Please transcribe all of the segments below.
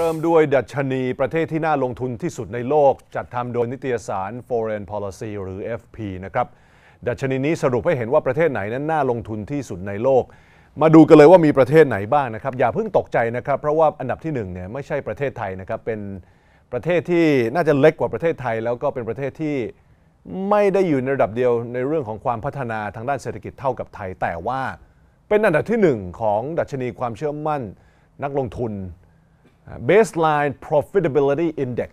เริ่มด้วยดัชนีประเทศที่น่าลงทุนที่สุดในโลก จัดทำโดยนิตยสาร Foreign Policy หรือ FP นะครับดัชนีนี้สรุปให้เห็นว่าประเทศไหนนั้นน่าลงทุนที่สุดในโลก มาดูกันเลยว่ามีประเทศไหนบ้างนะครับ อย่าเพิ่งตกใจนะครับเพราะว่าอันดับที่1เนี่ยไม่ใช่ประเทศไทยนะครับเป็นประเทศที่น่าจะเล็กกว่าประเทศไทย แล้วก็เป็นประเทศที่ไม่ได้อยู่ในระดับเดียวในเรื่องของความพัฒนาทางด้านเศรษฐกิจเท่ากับไทย แต่ว่า เป็นอันดับที่ 1 ของดัชนีความเชื่อมั่น นักลงทุน baseline profitability index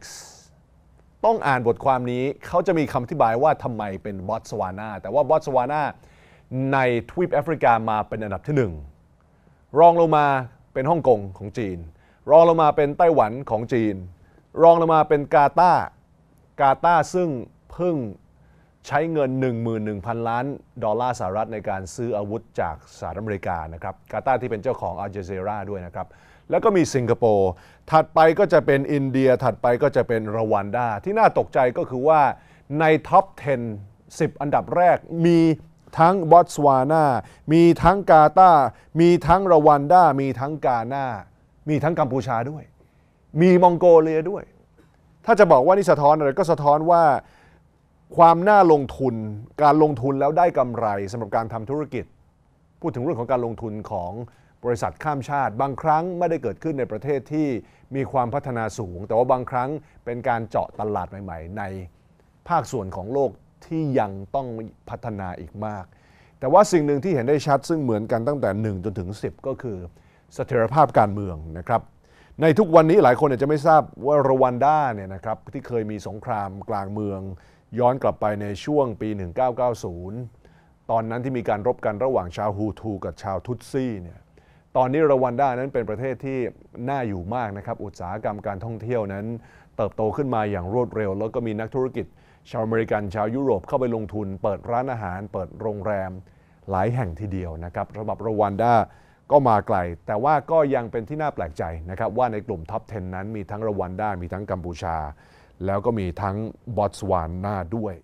ต้องอ่านบทความนี้เขาจะมีคำอธิบายว่าทำไมเป็นบอตสวานาแต่ว่าบอตสวานา ในทวีปแอฟริกามาเป็นอันดับที่หนึ่ง รองลงมาเป็นฮ่องกงของจีน รองลงมาเป็นไต้หวันของจีน รองลงมาเป็นกาตากาตาซึ่งเพิ่งใช้เงิน 11,000 ล้านดอลลาร์สหรัฐในการซื้ออาวุธจากสหรัฐอเมริกานะครับกาตาที่เป็นเจ้าของอัลเจเซราด้วยนะครับ แล้วก็มีสิงคโปร์ถัดไปก็จะเป็นอินเดียถัดไปก็จะเป็นรวันดาที่น่าตกใจก็คือว่าในท็อป 10 10 อันดับแรก มีทั้งบอตสวานามีทั้งกาตามีทั้งรวันดา มีทั้งกาหน้า มีทั้งกัมพูชาด้วย มีมองโกเลียด้วย ถ้าจะบอกว่านี่สะท้อนอะไรก็สะท้อนว่าความน่าลงทุนการลงทุนแล้วได้กำไร สำหรับการทำธุรกิจ พูดถึงเรื่องของการลงทุนของบริษัทข้ามชาติ บางครั้ง ไม่ได้เกิดขึ้นในประเทศที่มีความพัฒนาสูง แต่ว่าบางครั้งเป็นการเจาะตลาดใหม่ๆในภาคส่วนของโลกที่ยังต้องพัฒนาอีกมาก แต่ว่าสิ่งหนึ่งที่เห็นได้ชัดซึ่งเหมือนกันตั้งแต่1จนถึง10ก็คือเสถียรภาพการเมืองนะครับในทุกวันนี้หลายคนอาจจะไม่ทราบว่ารวันด้าเนี่ยนะครับที่เคยมีสงครามกลางเมือง ย้อนกลับไปในช่วงปี 1990 ตอนนั้นที่มีการรบกันระหว่างชาวฮูทูกับชาวทุตซี่เนี่ย ตอนนี้รวันด้านั้นเป็นประเทศที่น่าอยู่มากนะครับอุตสาหกรรมการท่องเที่ยวนั้นเติบโตขึ้นมาอย่างรวดเร็วแล้วก็มีนักธุรกิจ ชาวอเมริกัน ชาวยุโรปเข้าไปลงทุน เปิดร้านอาหาร เปิดโรงแรมหลายแห่งทีเดียวนะครับสำหรับรวันด้าก็มาไกลแต่ว่าก็ยังเป็นที่น่าแปลกใจนะครับ ว่าในกลุ่มท็อป 10 นั้นมีทั้งรวันด้ามีทั้งกัมพูชา แล้วก็มีทั้งบอตสวานาด้วย